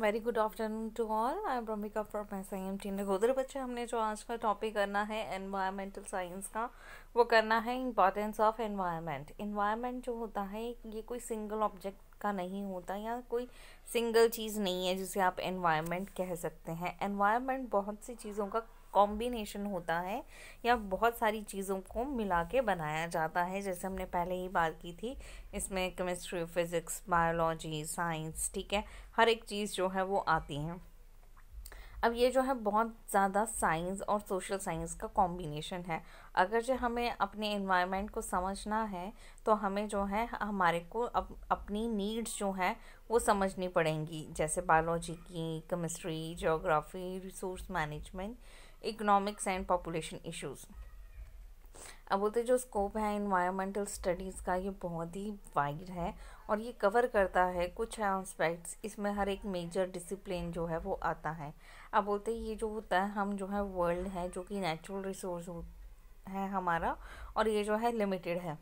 very good afternoon to all I Bramika from S I M T Nakodar बच्चे हमने जो आज का टॉपिक करना है एनवायरमेंटल साइंस का वो करना है इम्पॉर्टेंस ऑफ एनवायरमेंट इन्वायरमेंट जो होता है ये कोई सिंगल ऑब्जेक्ट का नहीं होता या कोई सिंगल चीज़ नहीं है जिसे आप एनवायरमेंट कह सकते हैं एनवायरमेंट बहुत सी चीज़ों का कॉम्बिनेशन होता है या बहुत सारी चीज़ों को मिला के बनाया जाता है जैसे हमने पहले ही बात की थी इसमें केमिस्ट्री फिज़िक्स बायोलॉजी साइंस ठीक है हर एक चीज़ जो है वो आती है अब ये जो है बहुत ज़्यादा साइंस और सोशल साइंस का कॉम्बिनेशन है अगर जो हमें अपने इन्वायरमेंट को समझना है तो हमें जो है हमारे को अप, अपनी नीड्स जो हैं वो समझनी पड़ेंगी जैसे बायोलॉजी की chemistry geography resource management economics and population issues अब बोलते जो स्कोप है इन्वायरमेंटल स्टडीज़ का ये बहुत ही वाइड है और ये कवर करता है कुछ एस्पेक्ट्स इसमें हर एक मेजर डिसिप्लिन जो है वो आता है अब बोलते ये जो होता है हम जो है वर्ल्ड है जो कि नेचुरल रिसोर्स है हमारा और ये जो है लिमिटेड है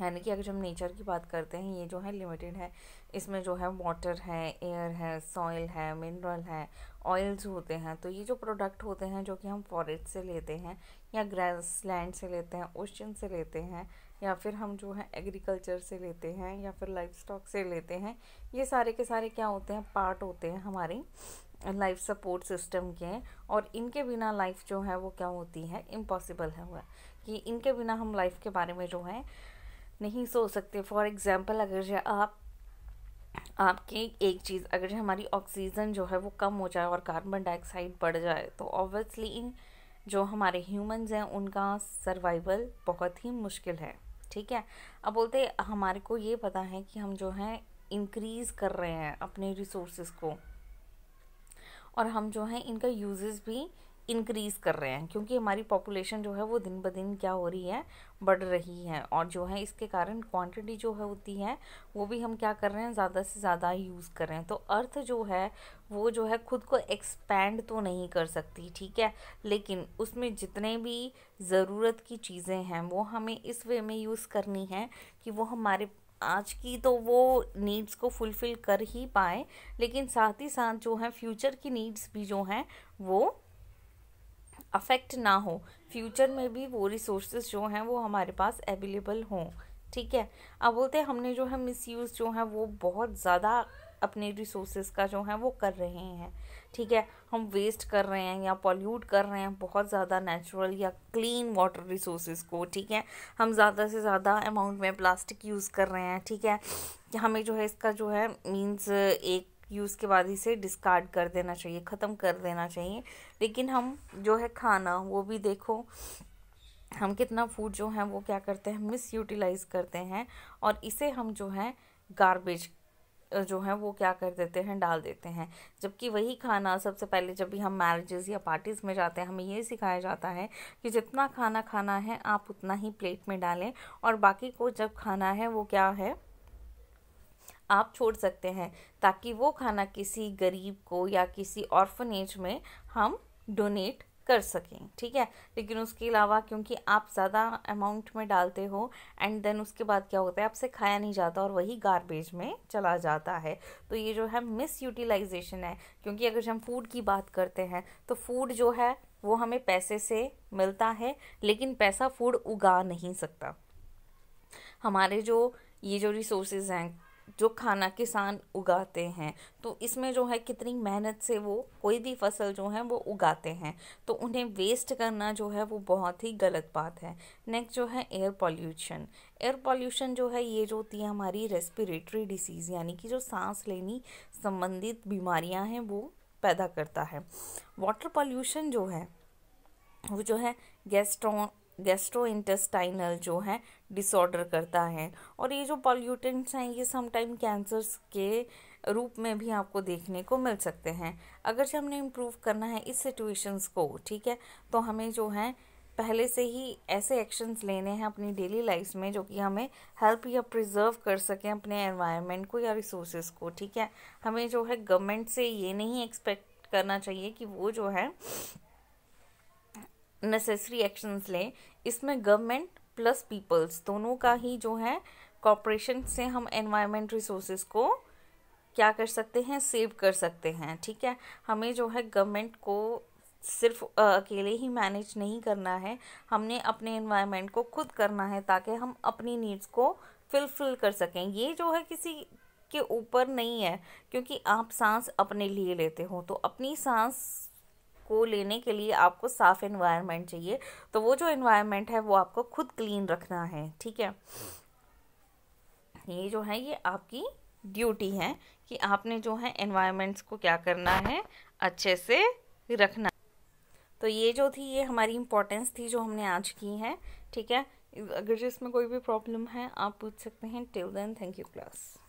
यानी कि अगर हम नेचर की बात करते हैं ये जो है लिमिटेड है इसमें जो है वाटर है एयर है सॉइल है मिनरल है ऑयल्स होते हैं तो ये जो प्रोडक्ट होते हैं जो कि हम फॉरेस्ट से लेते हैं या ग्रास लैंड से लेते हैं ओशन से लेते हैं या फिर हम जो है एग्रीकल्चर से लेते हैं या फिर लाइफ स्टॉक से लेते हैं ये सारे के सारे क्या होते हैं पार्ट होते हैं हमारे लाइफ सपोर्ट सिस्टम के और इनके बिना लाइफ जो है वो क्या होती है इम्पॉसिबल है हुआ कि इनके बिना हम लाइफ के बारे में जो है नहीं सो सकते फॉर एग्ज़ाम्पल अगर आप आपकी एक चीज़ अगर हमारी ऑक्सीजन जो है वो कम हो जाए और कार्बन डाइऑक्साइड बढ़ जाए तो ऑब्वियसली इन जो हमारे ह्यूमंस हैं उनका सर्वाइवल बहुत ही मुश्किल है ठीक है अब बोलते हमारे को ये पता है कि हम जो हैं इंक्रीज़ कर रहे हैं अपने रिसोर्सेज को और हम जो हैं इनका यूजेस भी इंक्रीज़ कर रहे हैं क्योंकि हमारी पॉपुलेशन जो है वो दिन ब दिन क्या हो रही है बढ़ रही है और जो है इसके कारण क्वांटिटी जो है होती है वो भी हम क्या कर रहे हैं ज़्यादा से ज़्यादा यूज़ कर रहे हैं तो अर्थ जो है वो जो है ख़ुद को एक्सपैंड तो नहीं कर सकती ठीक है लेकिन उसमें जितने भी ज़रूरत की चीज़ें हैं वो हमें इस वे में यूज़ करनी है कि वो हमारे आज की तो वो नीड्स को फुलफ़िल कर ही पाए लेकिन साथ ही साथ जो है फ्यूचर की नीड्स भी जो हैं वो अफेक्ट ना हो फ्यूचर में भी वो रिसोर्सेज जो हैं वो हमारे पास अवेलेबल हों ठीक है अब बोलते हैं हमने जो है यूज़ जो है वो बहुत ज़्यादा अपने रिसोर्सेज का जो है वो कर रहे हैं ठीक है हम वेस्ट कर रहे हैं या पॉल्यूट कर रहे हैं बहुत ज़्यादा नेचुरल या क्लीन वाटर रिसोर्सेज को ठीक है हम ज़्यादा से ज़्यादा अमाउंट में प्लास्टिक यूज़ कर रहे हैं ठीक है हमें जो है इसका जो है मीन्स एक यूज़ के बाद इसे डिस्कार्ड कर देना चाहिए ख़त्म कर देना चाहिए लेकिन हम जो है खाना वो भी देखो हम कितना फूड जो है वो क्या करते हैं मिस यूटिलाइज़ करते हैं और इसे हम जो है गार्बेज जो है वो क्या कर देते हैं डाल देते हैं जबकि वही खाना सबसे पहले जब भी हम मैरिजेस या पार्टीज़ में जाते हैं हमें ये सिखाया जाता है कि जितना खाना खाना है आप उतना ही प्लेट में डालें और बाकी को जब खाना है वो क्या है आप छोड़ सकते हैं ताकि वो खाना किसी गरीब को या किसी ऑर्फनेज में हम डोनेट कर सकें ठीक है लेकिन उसके अलावा क्योंकि आप ज़्यादा अमाउंट में डालते हो एंड देन उसके बाद क्या होता है आपसे खाया नहीं जाता और वही गारबेज में चला जाता है तो ये जो है मिस यूटिलाइजेशन है क्योंकि अगर हम फूड की बात करते हैं तो फूड जो है वो हमें पैसे से मिलता है लेकिन पैसा फूड उगा नहीं सकता हमारे जो ये जो रिसोर्सेज हैं जो खाना किसान उगाते हैं तो इसमें जो है कितनी मेहनत से वो कोई भी फसल जो है वो उगाते हैं तो उन्हें वेस्ट करना जो है वो बहुत ही गलत बात है नेक्स्ट जो है एयर पॉल्यूशन एयर पॉल्यूशन जो है ये जो होती है हमारी रेस्पिरेटरी डिसीज़ यानी कि जो सांस लेनी संबंधित बीमारियां हैं वो पैदा करता है वाटर पॉल्यूशन जो है वो जो है गैस्ट्रो इंटेस्टाइनल जो है डिसऑर्डर करता है और ये जो पॉल्यूटेंट्स हैं ये समटाइम कैंसर्स के रूप में भी आपको देखने को मिल सकते हैं अगर से हमने इम्प्रूव करना है इस सिचुएशंस को ठीक है तो हमें जो है पहले से ही ऐसे एक्शंस लेने हैं अपनी डेली लाइफ में जो कि हमें हेल्प या प्रिजर्व कर सकें अपने एनवायरनमेंट को या रिसोर्सेज को ठीक है हमें जो है गवर्नमेंट से ये नहीं एक्सपेक्ट करना चाहिए कि वो जो है नेसेसरी एक्शंस लें इसमें गवर्नमेंट प्लस पीपल्स दोनों का ही जो है कॉपरेशन से हम एनवायरमेंट रिसोर्सेज को क्या कर सकते हैं सेव कर सकते हैं ठीक है हमें जो है गवर्नमेंट को सिर्फ अकेले ही मैनेज नहीं करना है हमने अपने इन्वायरमेंट को खुद करना है ताकि हम अपनी नीड्स को फुलफिल कर सकें ये जो है किसी के ऊपर नहीं है क्योंकि आप सांस अपने लिए लेते हो तो अपनी सांस को लेने के लिए आपको साफ़ इन्वायरमेंट चाहिए तो वो जो इन्वायरमेंट है वो आपको खुद क्लीन रखना है ठीक है ये जो है ये आपकी ड्यूटी है कि आपने जो है इन्वायरमेंट्स को क्या करना है अच्छे से रखना तो ये जो थी ये हमारी इम्पोर्टेंस थी जो हमने आज की है ठीक है अगर जिसमें कोई भी प्रॉब्लम है आप पूछ सकते हैं till then thank you class